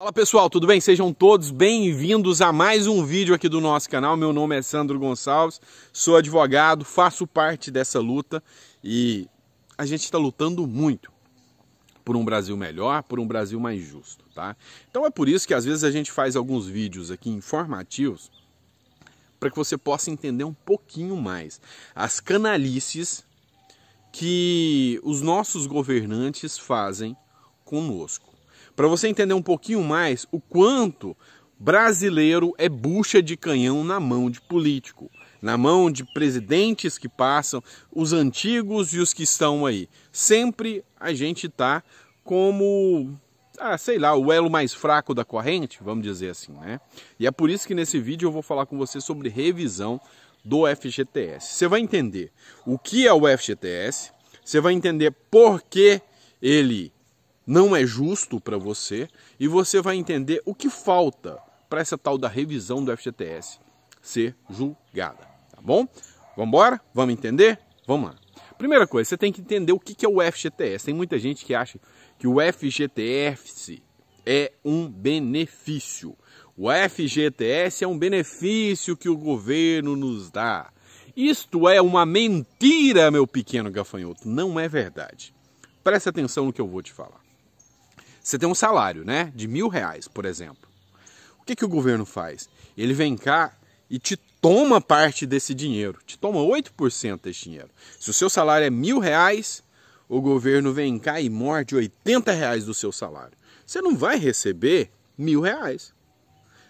Fala pessoal, tudo bem? Sejam todos bem-vindos a mais um vídeo aqui do nosso canal. Meu nome é Sandro Gonçalves, sou advogado, faço parte dessa luta e a gente está lutando muito por um Brasil melhor, por um Brasil mais justo, tá? Então é por isso que às vezes a gente faz alguns vídeos aqui informativos para que você possa entender um pouquinho mais as canalices que os nossos governantes fazem conosco para você entender um pouquinho mais o quanto brasileiro é bucha de canhão na mão de político, na mão de presidentes que passam, os antigos e os que estão aí. Sempre a gente tá como ah, sei lá, o elo mais fraco da corrente, vamos dizer assim, né? E é por isso que nesse vídeo eu vou falar com você sobre revisão do FGTS. Você vai entender o que é o FGTS, você vai entender por que ele não é justo para você e você vai entender o que falta para essa tal da revisão do FGTS ser julgada, tá bom? Vamos embora? Vamos entender? Vamos lá. Primeira coisa, você tem que entender o que é o FGTS. Tem muita gente que acha que o FGTS é um benefício. O FGTS é um benefício que o governo nos dá. Isto é uma mentira, meu pequeno gafanhoto. Não é verdade. Preste atenção no que eu vou te falar. Você tem um salário, né? De mil reais, por exemplo. O que, que o governo faz? Ele vem cá e te toma parte desse dinheiro, te toma 8% desse dinheiro. Se o seu salário é mil reais, o governo vem cá e morde 80 reais do seu salário. Você não vai receber mil reais.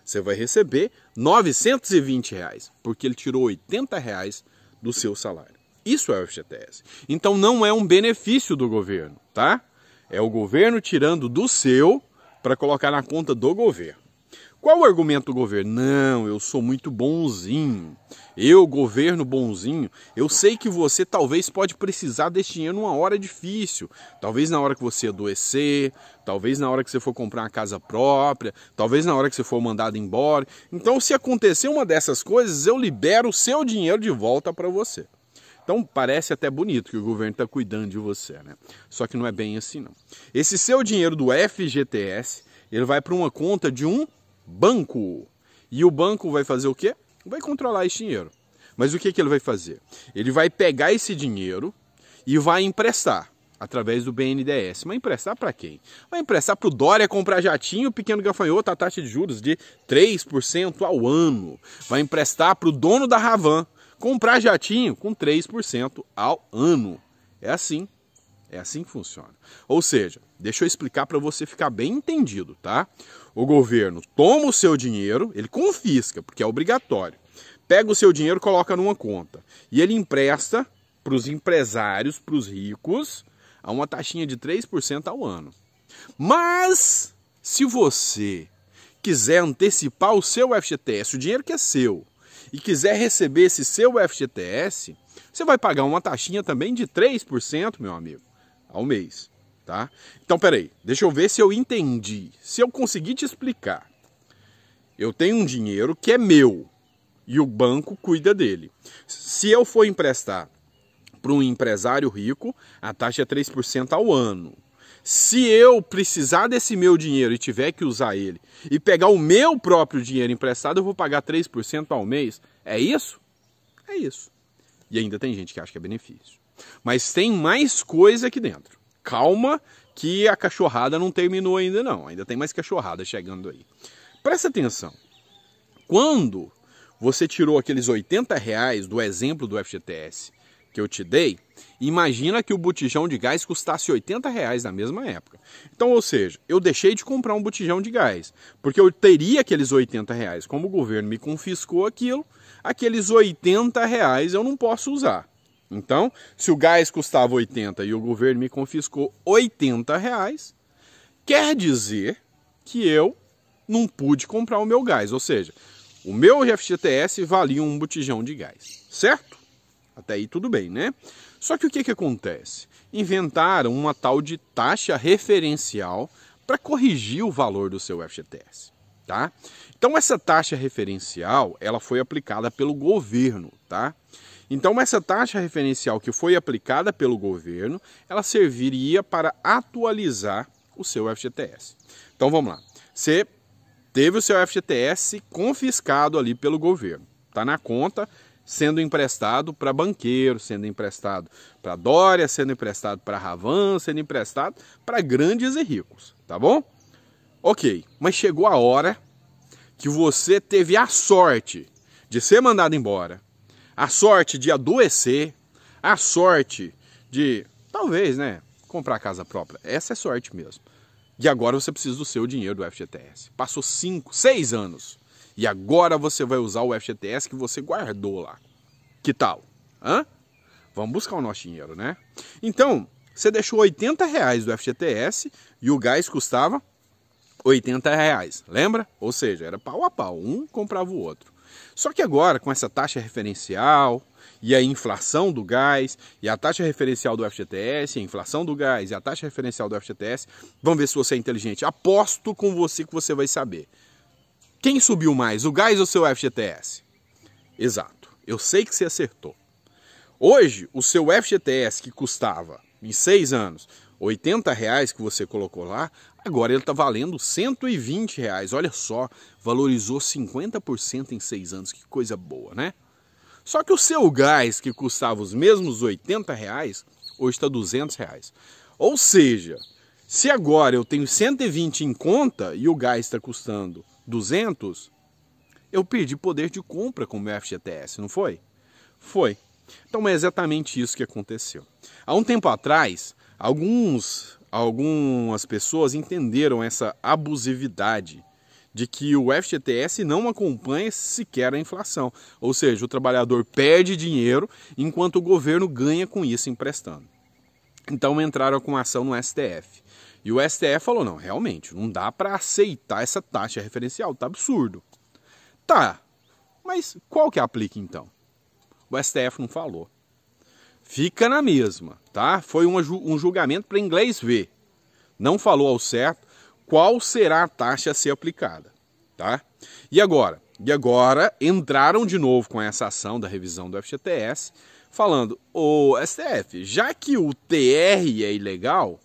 Você vai receber 920 reais, porque ele tirou 80 reais do seu salário. Isso é o FGTS. Então não é um benefício do governo, tá? É o governo tirando do seu para colocar na conta do governo. Qual o argumento do governo? Não, eu sou muito bonzinho. Eu, governo bonzinho, eu sei que você talvez pode precisar desse dinheiro numa hora difícil. Talvez na hora que você adoecer, talvez na hora que você for comprar uma casa própria, talvez na hora que você for mandado embora. Então, se acontecer uma dessas coisas, eu libero o seu dinheiro de volta para você. Então parece até bonito que o governo está cuidando de você, né? Só que não é bem assim não. Esse seu dinheiro do FGTS, ele vai para uma conta de um banco. E o banco vai fazer o quê? Vai controlar esse dinheiro. Mas o que, que ele vai fazer? Ele vai pegar esse dinheiro e vai emprestar através do BNDES. Mas emprestar para quem? Vai emprestar para o Dória comprar jatinho, pequeno gafanhoto, a taxa de juros de 3% ao ano. Vai emprestar para o dono da Ravan, comprar jatinho com 3% ao ano. É assim. É assim que funciona. Ou seja, deixa eu explicar para você ficar bem entendido, tá? O governo toma o seu dinheiro, ele confisca, porque é obrigatório. Pega o seu dinheiro, coloca numa conta. E ele empresta para os empresários, para os ricos, a uma taxinha de 3% ao ano. Mas se você quiser antecipar o seu FGTS, o dinheiro que é seu, e quiser receber esse seu FGTS, você vai pagar uma taxinha também de 3%, meu amigo, ao mês, tá? Então, peraí, deixa eu ver se eu entendi, se eu consegui te explicar. Eu tenho um dinheiro que é meu e o banco cuida dele. Se eu for emprestar para um empresário rico, a taxa é 3% ao ano se eu precisar desse meu dinheiro e tiver que usar ele e pegar o meu próprio dinheiro emprestado, eu vou pagar 3% ao mês. É isso? É isso. E ainda tem gente que acha que é benefício. Mas tem mais coisa aqui dentro. Calma que a cachorrada não terminou ainda não. Ainda tem mais cachorrada chegando aí. Presta atenção. Quando você tirou aqueles 80 reais do exemplo do FGTS que eu te dei, imagina que o botijão de gás custasse 80 reais na mesma época. Então, ou seja, eu deixei de comprar um botijão de gás, porque eu teria aqueles 80 reais. Como o governo me confiscou aquilo, aqueles 80 reais eu não posso usar. Então, se o gás custava 80 e o governo me confiscou 80 reais, quer dizer que eu não pude comprar o meu gás. Ou seja, o meu FGTS valia um botijão de gás, certo? Até aí tudo bem, né? Só que o que, que acontece? Inventaram uma tal de taxa referencial para corrigir o valor do seu FGTS, tá? Então essa taxa referencial, ela foi aplicada pelo governo, tá? Então essa taxa referencial que foi aplicada pelo governo, ela serviria para atualizar o seu FGTS. Então vamos lá. Você teve o seu FGTS confiscado ali pelo governo, tá na conta, sendo emprestado para banqueiro, sendo emprestado para Dória, sendo emprestado para Ravan, sendo emprestado para grandes e ricos, tá bom? Ok, mas chegou a hora que você teve a sorte de ser mandado embora, a sorte de adoecer, a sorte de, talvez, né, comprar casa própria. Essa é sorte mesmo. E agora você precisa do seu dinheiro do FGTS. Passou 5, 6 anos. E agora você vai usar o FGTS que você guardou lá. Que tal? Hã? Vamos buscar o nosso dinheiro, né? Então, você deixou 80 reais do FGTS e o gás custava 80 reais, lembra? Ou seja, era pau a pau, um comprava o outro. Só que agora, com essa taxa referencial e a inflação do gás, e a taxa referencial do FGTS, a inflação do gás e a taxa referencial do FGTS, vamos ver se você é inteligente. Aposto com você que você vai saber. Quem subiu mais, o gás ou seu FGTS? Exato. Eu sei que você acertou. Hoje, o seu FGTS que custava em seis anos 80 reais que você colocou lá, agora ele está valendo 120 reais. Olha só, valorizou 50% em seis anos. Que coisa boa, né? Só que o seu gás que custava os mesmos 80 reais, hoje está 200 reais. Ou seja, se agora eu tenho 120 em conta e o gás está custando 200, eu perdi poder de compra com o meu FGTS, não foi? Foi. Então é exatamente isso que aconteceu. Há um tempo atrás, alguns, algumas pessoas entenderam essa abusividade de que o FGTS não acompanha sequer a inflação, ou seja, o trabalhador perde dinheiro enquanto o governo ganha com isso emprestando. Então entraram com ação no STF. E o STF falou: não, realmente, não dá para aceitar essa taxa referencial, tá absurdo. Tá, mas qual que aplica então? O STF não falou. Fica na mesma, tá? Foi um julgamento para inglês ver. Não falou ao certo qual será a taxa a ser aplicada, tá? E agora? E agora entraram de novo com essa ação da revisão do FGTS, falando: o STF, já que o TR é ilegal,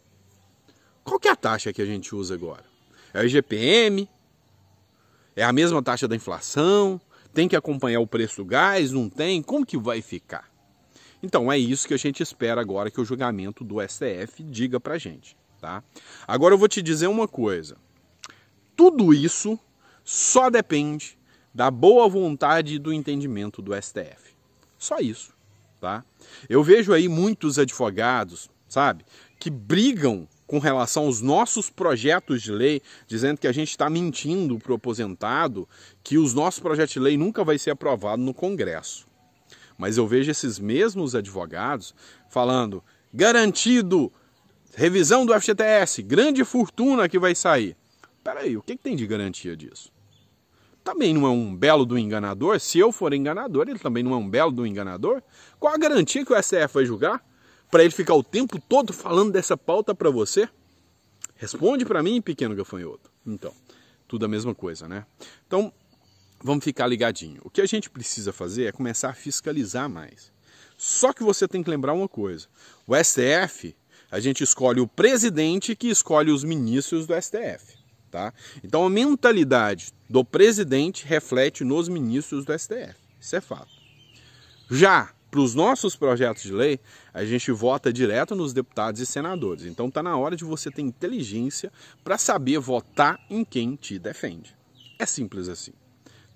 qual que é a taxa que a gente usa agora? É o IGPM? É a mesma taxa da inflação? Tem que acompanhar o preço do gás? Não tem? Como que vai ficar? Então é isso que a gente espera agora que o julgamento do STF diga pra gente, tá? Agora eu vou te dizer uma coisa. Tudo isso só depende da boa vontade e do entendimento do STF. Só isso, tá? Eu vejo aí muitos advogados, sabe, que brigam com relação aos nossos projetos de lei, dizendo que a gente está mentindo para o aposentado, que os nossos projetos de lei nunca vai ser aprovado no Congresso. Mas eu vejo esses mesmos advogados falando: garantido, revisão do FGTS, grande fortuna que vai sair. Peraí, o que, que tem de garantia disso? Também não é um belo do enganador? Se eu for enganador, ele também não é um belo do enganador? Qual a garantia que o STF vai julgar? para ele ficar o tempo todo falando dessa pauta para você? Responde para mim, pequeno gafanhoto. Então, tudo a mesma coisa, né? Então, vamos ficar ligadinho. O que a gente precisa fazer é começar a fiscalizar mais. Só que você tem que lembrar uma coisa: o STF, a gente escolhe o presidente que escolhe os ministros do STF. Tá? Então a mentalidade do presidente reflete nos ministros do STF. Isso é fato. Já para os nossos projetos de lei, a gente vota direto nos deputados e senadores. Então está na hora de você ter inteligência para saber votar em quem te defende. É simples assim.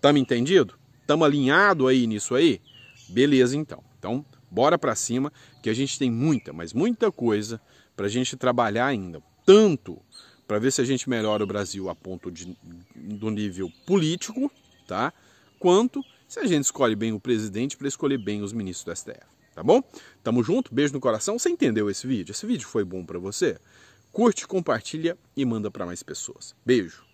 Tamo entendido? Tamo alinhado aí nisso aí? Beleza então. Então, bora para cima que a gente tem muita, mas muita coisa para a gente trabalhar ainda. Tanto para ver se a gente melhora o Brasil a ponto de, do nível político, tá? Quanto se a gente escolhe bem o presidente para escolher bem os ministros do STF, tá bom? Tamo junto, beijo no coração. Você entendeu esse vídeo? Esse vídeo foi bom para você? Curte, compartilha e manda para mais pessoas. Beijo.